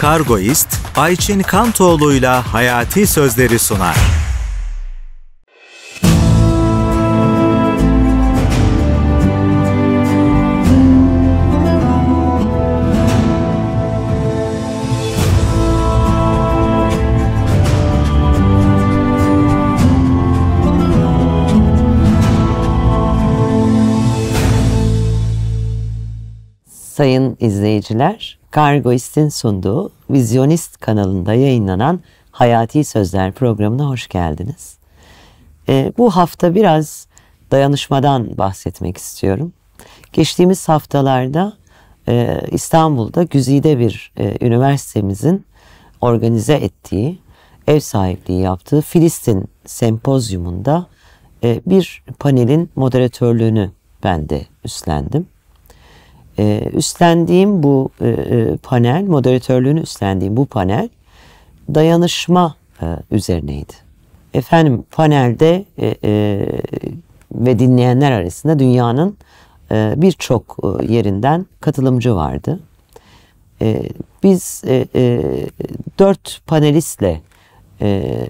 kargoist Ayçin Kantoğlu'yla Hayati Sözleri sunar. Sayın izleyiciler, Kargoist'in sunduğu Vizyonist kanalında yayınlanan Hayati Sözler programına hoş geldiniz. E, bu hafta biraz dayanışmadan bahsetmek istiyorum. Geçtiğimiz haftalarda e, İstanbul'da Güzide bir e, üniversitemizin organize ettiği, ev sahipliği yaptığı Filistin sempozyumunda e, bir panelin moderatörlüğünü ben de üstlendim. E, üstlendiğim bu e, e, panel, moderatörlüğünü üstlendiğim bu panel dayanışma üzerineydi. Efendim panelde ve dinleyenler arasında dünyanın birçok yerinden katılımcı vardı. biz dört panelistle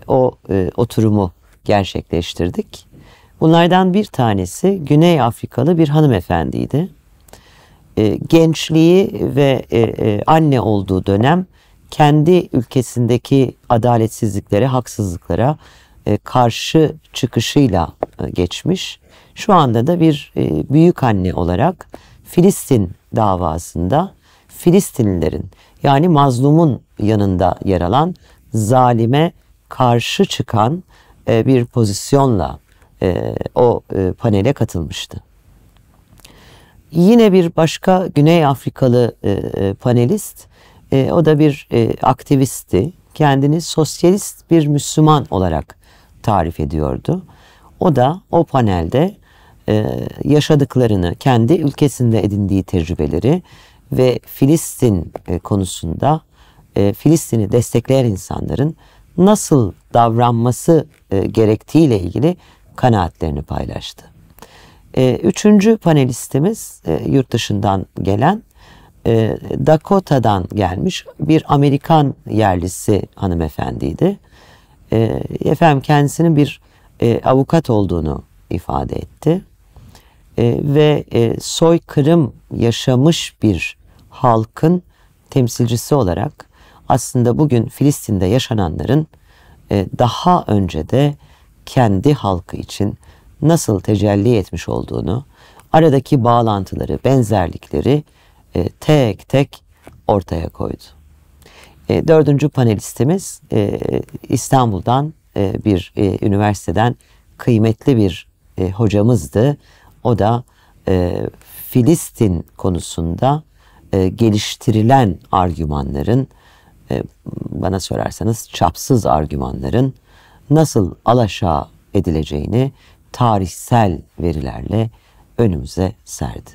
o oturumu gerçekleştirdik. Bunlardan bir tanesi Güney Afrikalı bir hanımefendiydi. E, gençliği ve e, e, anne olduğu dönem kendi ülkesindeki adaletsizliklere, haksızlıklara karşı çıkışıyla geçmiş. Şu anda da bir büyük anne olarak Filistin davasında Filistinlilerin yani mazlumun yanında yer alan zalime karşı çıkan bir pozisyonla o panele katılmıştı. Yine bir başka Güney Afrikalı e, e, panelist, e, o da bir e, aktivistti. Kendini sosyalist bir Müslüman olarak tarif ediyordu. O da o panelde e, yaşadıklarını, kendi ülkesinde edindiği tecrübeleri ve Filistin e, konusunda e, Filistin'i destekleyen insanların nasıl davranması e, gerektiğiyle ilgili kanaatlerini paylaştı. Ee, üçüncü panelistimiz e, yurt dışından gelen e, Dakota'dan gelmiş bir Amerikan yerlisi hanımefendiydi. E, efendim kendisinin bir e, avukat olduğunu ifade etti. ve e, soykırım yaşamış bir halkın temsilcisi olarak aslında bugün Filistin'de yaşananların daha önce de kendi halkı için nasıl tecelli etmiş olduğunu, aradaki bağlantıları, benzerlikleri e, tek tek ortaya koydu. E, dördüncü panelistimiz e, İstanbul'dan e, bir e, üniversiteden kıymetli bir e, hocamızdı. O da e, Filistin konusunda e, geliştirilen argümanların, e, bana sorarsanız çapsız argümanların nasıl alaşağı edileceğini tarihsel verilerle önümüze serdi.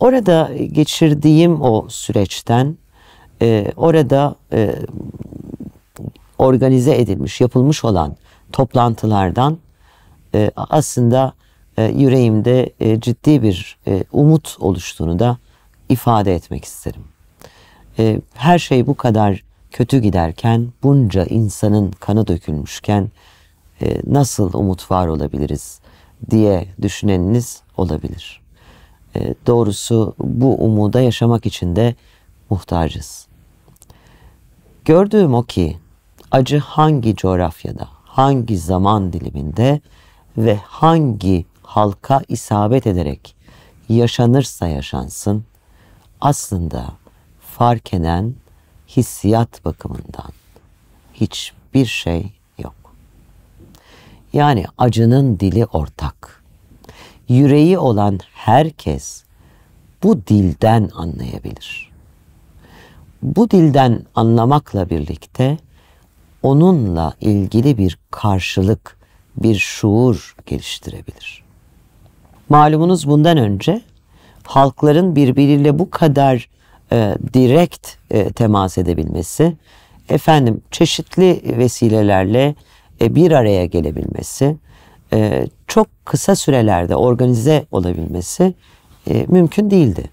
Orada geçirdiğim o süreçten e, orada e, organize edilmiş, yapılmış olan toplantılardan e, aslında e, yüreğimde e, ciddi bir e, umut oluştuğunu da ifade etmek isterim. E, her şey bu kadar kötü giderken, bunca insanın kanı dökülmüşken e, nasıl umut var olabiliriz diye düşüneniniz olabilir. E, doğrusu bu umuda yaşamak için de muhtacız. Gördüğüm o ki acı hangi coğrafyada, hangi zaman diliminde ve hangi halka isabet ederek yaşanırsa yaşansın aslında fark eden hissiyat bakımından hiçbir şey yani acının dili ortak. Yüreği olan herkes bu dilden anlayabilir. Bu dilden anlamakla birlikte onunla ilgili bir karşılık, bir şuur geliştirebilir. Malumunuz bundan önce halkların birbiriyle bu kadar e, direkt e, temas edebilmesi, efendim çeşitli vesilelerle e, bir araya gelebilmesi, e, çok kısa sürelerde organize olabilmesi e, mümkün değildi.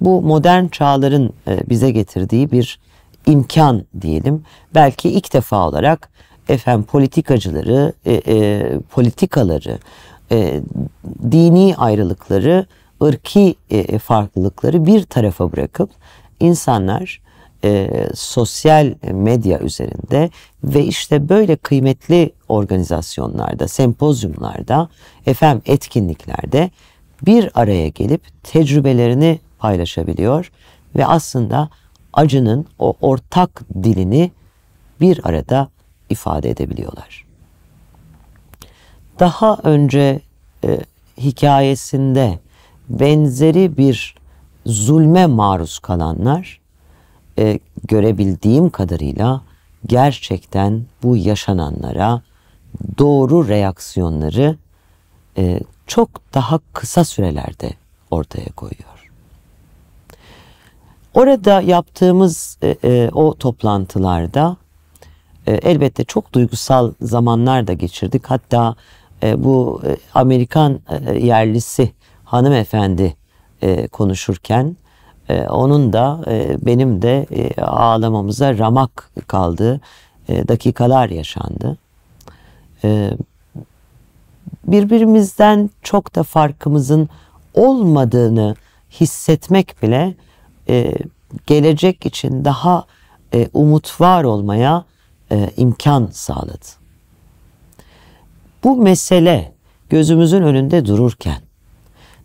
Bu modern çağların bize getirdiği bir imkan diyelim. Belki ilk defa olarak efendim politikacıları, e, politikaları, dini ayrılıkları, ırki farklılıkları bir tarafa bırakıp insanlar e, sosyal medya üzerinde ve işte böyle kıymetli organizasyonlarda, sempozyumlarda, efem etkinliklerde bir araya gelip tecrübelerini paylaşabiliyor ve aslında acının o ortak dilini bir arada ifade edebiliyorlar. Daha önce e, hikayesinde benzeri bir zulme maruz kalanlar e, görebildiğim kadarıyla gerçekten bu yaşananlara doğru reaksiyonları e, çok daha kısa sürelerde ortaya koyuyor. Orada yaptığımız e, e, o toplantılarda e, elbette çok duygusal zamanlar da geçirdik. Hatta e, bu e, Amerikan e, e yerlisi hanımefendi e, konuşurken e, onun da e, benim de e, ağlamamıza ramak kaldığı e, dakikalar yaşandı. E, birbirimizden çok da farkımızın olmadığını hissetmek bile e, gelecek için daha e, umut var olmaya e, imkan sağladı. Bu mesele gözümüzün önünde dururken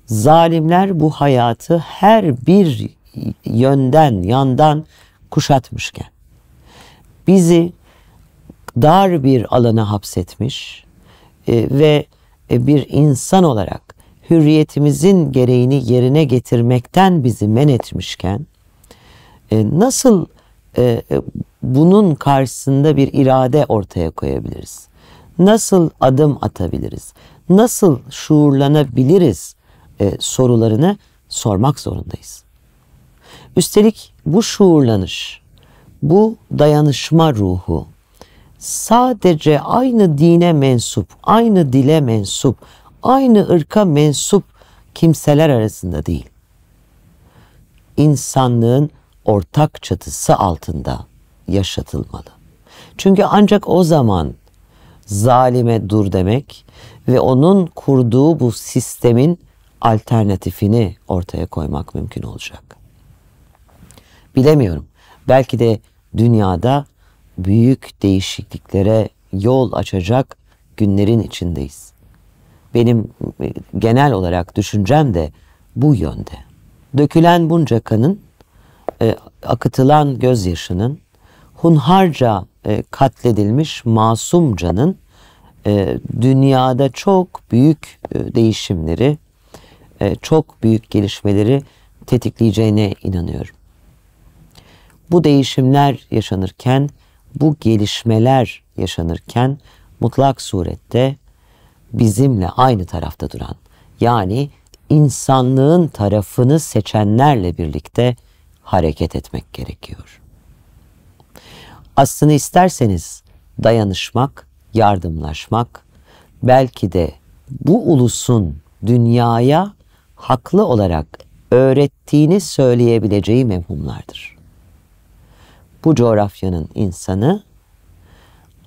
zalimler bu hayatı her bir yönden, yandan kuşatmışken bizi dar bir alana hapsetmiş e, ve e, bir insan olarak hürriyetimizin gereğini yerine getirmekten bizi men etmişken e, nasıl bunun karşısında bir irade ortaya koyabiliriz? Nasıl adım atabiliriz? Nasıl şuurlanabiliriz e, sorularını sormak zorundayız. Üstelik bu şuurlanış, bu dayanışma ruhu sadece aynı dine mensup, aynı dile mensup, aynı ırka mensup kimseler arasında değil. İnsanlığın ortak çatısı altında yaşatılmalı. Çünkü ancak o zaman zalime dur demek ve onun kurduğu bu sistemin alternatifini ortaya koymak mümkün olacak. Bilemiyorum. Belki de dünyada büyük değişikliklere yol açacak günlerin içindeyiz. Benim e, genel olarak düşüncem de bu yönde. Dökülen bunca kanın, e, akıtılan gözyaşının, hunharca e, katledilmiş masum canın dünyada çok büyük değişimleri e, çok büyük gelişmeleri tetikleyeceğine inanıyorum. Bu değişimler yaşanırken, bu gelişmeler yaşanırken mutlak surette bizimle aynı tarafta duran yani insanlığın tarafını seçenlerle birlikte hareket etmek gerekiyor. Aslını isterseniz dayanışmak, yardımlaşmak belki de bu ulusun dünyaya haklı olarak öğrettiğini söyleyebileceği mevhumlardır. Bu coğrafyanın insanı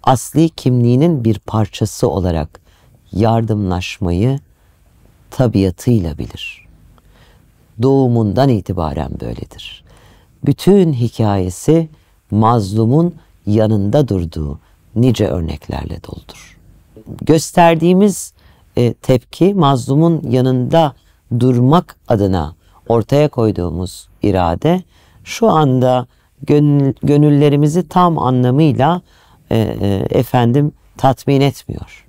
asli kimliğinin bir parçası olarak yardımlaşmayı tabiatıyla bilir. Doğumundan itibaren böyledir. Bütün hikayesi mazlumun yanında durduğu nice örneklerle doldur. Gösterdiğimiz e, tepki mazlumun yanında durmak adına ortaya koyduğumuz irade şu anda gönül, gönüllerimizi tam anlamıyla e, e, efendim tatmin etmiyor.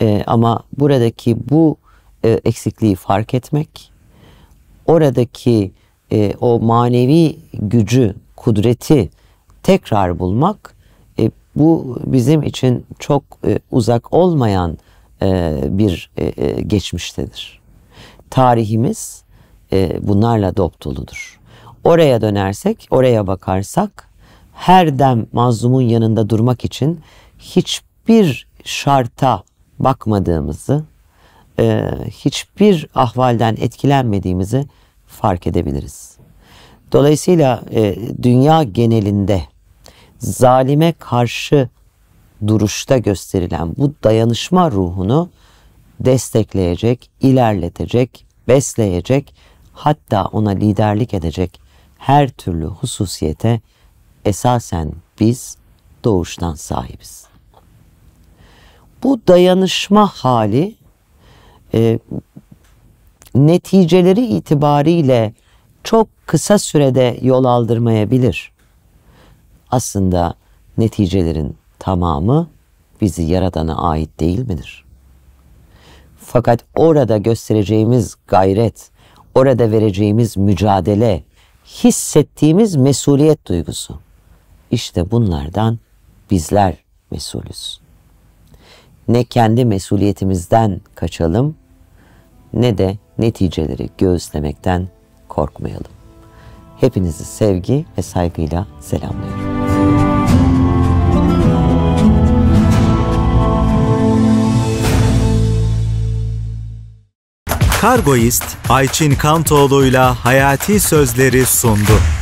E, ama buradaki bu e, eksikliği fark etmek, oradaki e, o manevi gücü, kudreti tekrar bulmak e, bu bizim için çok e, uzak olmayan e, bir e, e geçmiştedir tarihimiz e, bunlarla dop doludur. Oraya dönersek, oraya bakarsak her dem mazlumun yanında durmak için hiçbir şarta bakmadığımızı, e, hiçbir ahvalden etkilenmediğimizi fark edebiliriz. Dolayısıyla e, dünya genelinde zalime karşı duruşta gösterilen bu dayanışma ruhunu destekleyecek, ilerletecek, besleyecek, hatta ona liderlik edecek her türlü hususiyete esasen biz doğuştan sahibiz. Bu dayanışma hali e, neticeleri itibariyle çok kısa sürede yol aldırmayabilir. Aslında neticelerin tamamı bizi yaradana ait değil midir? Fakat orada göstereceğimiz gayret, orada vereceğimiz mücadele, hissettiğimiz mesuliyet duygusu. İşte bunlardan bizler mesulüz. Ne kendi mesuliyetimizden kaçalım ne de neticeleri göğüslemekten korkmayalım. Hepinizi sevgi ve saygıyla selamlıyorum. Kargoist Ayçin Kantoğlu'yla Hayati Sözleri sundu.